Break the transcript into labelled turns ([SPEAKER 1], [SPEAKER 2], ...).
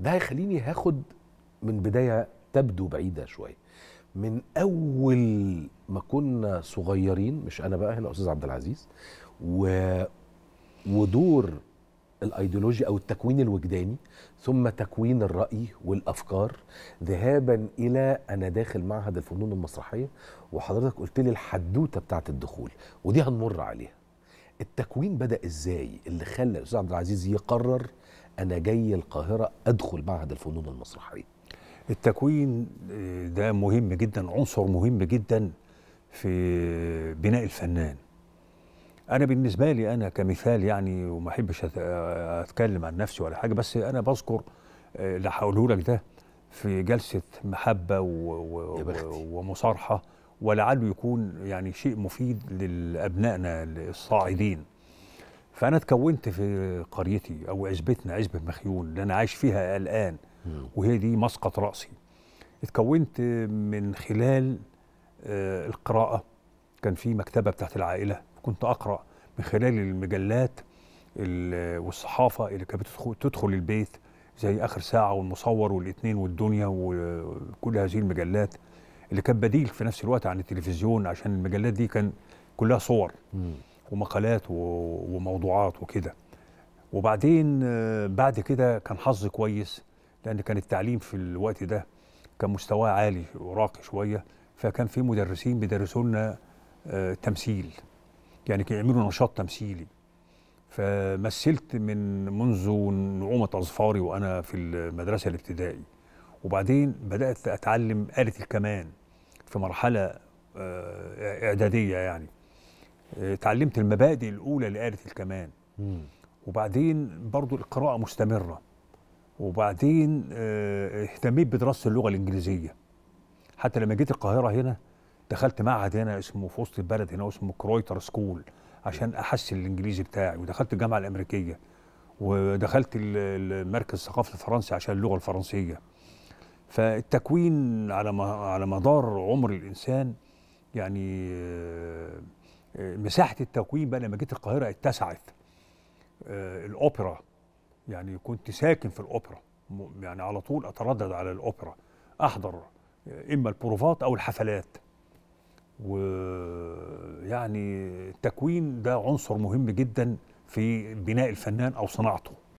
[SPEAKER 1] ده هيخليني هاخد من بدايه تبدو بعيده شويه من اول ما كنا صغيرين مش انا بقى هنا استاذ عبد العزيز و ودور الايديولوجي او التكوين الوجداني ثم تكوين الراي والافكار ذهابا الى انا داخل معهد الفنون المسرحيه وحضرتك قلت لي الحدوته بتاعه الدخول ودي هنمر عليها التكوين بدا ازاي اللي خلى الاستاذ عبد العزيز يقرر انا جاي القاهره ادخل معهد الفنون المسرحيه التكوين آه، ده مهم جدا عنصر
[SPEAKER 2] مهم جدا في بناء الفنان انا بالنسبه لي انا كمثال يعني وما احبش آه، اتكلم عن نفسي ولا حاجه بس انا بذكر آه، اللي هقوله لك ده في جلسه محبه و... و... ومصارحه ولعله يكون يعني شيء مفيد لابنائنا الصاعدين فانا اتكونت في قريتي او عزبتنا عزبه مخيون اللي انا عايش فيها الان وهي دي مسقط راسي اتكونت من خلال آه، القراءه كان في مكتبه بتاعت العائله كنت اقرا من خلال المجلات والصحافه اللي كانت تدخل البيت زي اخر ساعه والمصور والاثنين والدنيا وكل هذه المجلات اللي كان بديل في نفس الوقت عن التلفزيون عشان المجلات دي كان كلها صور ومقالات وموضوعات وكده وبعدين آه، بعد كده كان حظي كويس لان كان التعليم في الوقت ده كان مستواه عالي وراقي شويه فكان في مدرسين بيدرسوا لنا آه، تمثيل يعني كانوا يعملوا نشاط تمثيلي فمثلت من منذ نعومه اظفاري وانا في المدرسه الابتدائي وبعدين بدات اتعلم اله الكمان في مرحله آه، اعداديه يعني اتعلمت آه، المبادئ الاولى لآلة الكمان وبعدين برضو القراءه مستمره وبعدين آه، اهتميت بدراسه اللغه الانجليزيه حتى لما جيت القاهره هنا دخلت معهد هنا اسمه في وسط البلد هنا اسمه كرويتر سكول عشان احسن الانجليزي بتاعي ودخلت الجامعه الامريكيه ودخلت المركز الثقافي الفرنسي عشان اللغه الفرنسيه فالتكوين على على مدار عمر الانسان يعني آه، مساحه التكوين بقى لما جيت القاهره اتسعت آه، الاوبرا يعني كنت ساكن في الاوبرا يعني على طول اتردد على الاوبرا احضر آه، اما البروفات او الحفلات ويعني التكوين ده عنصر مهم جدا في بناء الفنان او صناعته